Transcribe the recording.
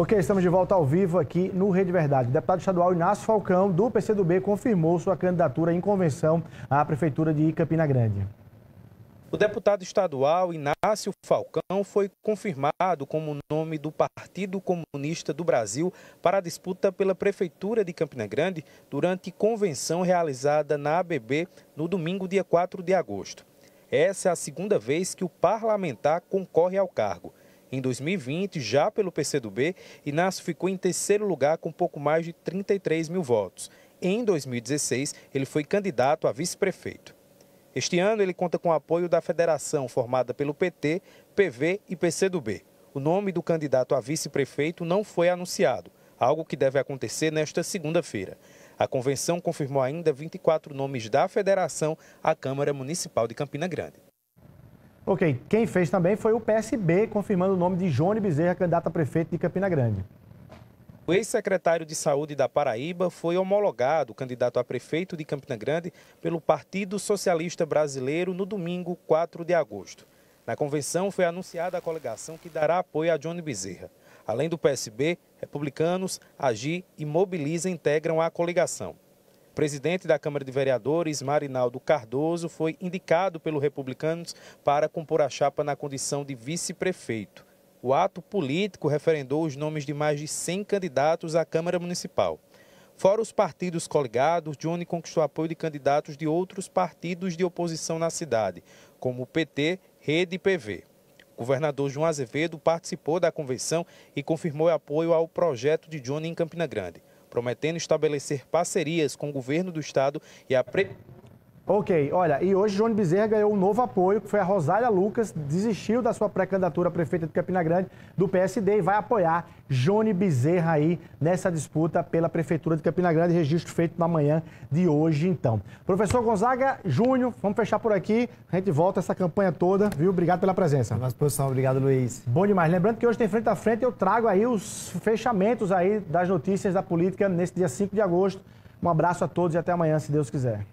Ok, estamos de volta ao vivo aqui no Rede Verdade. deputado estadual Inácio Falcão, do PCdoB, confirmou sua candidatura em convenção à Prefeitura de Campina Grande. O deputado estadual Inácio Falcão foi confirmado como nome do Partido Comunista do Brasil para a disputa pela Prefeitura de Campina Grande durante convenção realizada na ABB no domingo, dia 4 de agosto. Essa é a segunda vez que o parlamentar concorre ao cargo em 2020, já pelo PCdoB, Inácio ficou em terceiro lugar com pouco mais de 33 mil votos. Em 2016, ele foi candidato a vice-prefeito. Este ano, ele conta com o apoio da federação formada pelo PT, PV e PCdoB. O nome do candidato a vice-prefeito não foi anunciado, algo que deve acontecer nesta segunda-feira. A convenção confirmou ainda 24 nomes da federação à Câmara Municipal de Campina Grande. Ok. Quem fez também foi o PSB, confirmando o nome de Jôni Bezerra, candidato a prefeito de Campina Grande. O ex-secretário de Saúde da Paraíba foi homologado candidato a prefeito de Campina Grande pelo Partido Socialista Brasileiro no domingo 4 de agosto. Na convenção foi anunciada a coligação que dará apoio a Johnny Bezerra. Além do PSB, republicanos, AGI e Mobiliza integram a coligação presidente da Câmara de Vereadores, Marinaldo Cardoso, foi indicado pelos republicanos para compor a chapa na condição de vice-prefeito. O ato político referendou os nomes de mais de 100 candidatos à Câmara Municipal. Fora os partidos coligados, Johnny conquistou apoio de candidatos de outros partidos de oposição na cidade, como o PT, Rede e PV. O governador João Azevedo participou da convenção e confirmou apoio ao projeto de Johnny em Campina Grande prometendo estabelecer parcerias com o governo do estado e a prefeitura Ok, olha, e hoje João Bezerra ganhou um novo apoio, que foi a Rosália Lucas, desistiu da sua pré-candidatura a prefeita de Campina Grande do PSD e vai apoiar Johnny Bezerra aí nessa disputa pela Prefeitura de Campina Grande, registro feito na manhã de hoje, então. Professor Gonzaga Júnior, vamos fechar por aqui, a gente volta essa campanha toda, viu? Obrigado pela presença. Nossa posição, obrigado Luiz. Bom demais, lembrando que hoje tem frente a frente, eu trago aí os fechamentos aí das notícias da política nesse dia 5 de agosto. Um abraço a todos e até amanhã, se Deus quiser.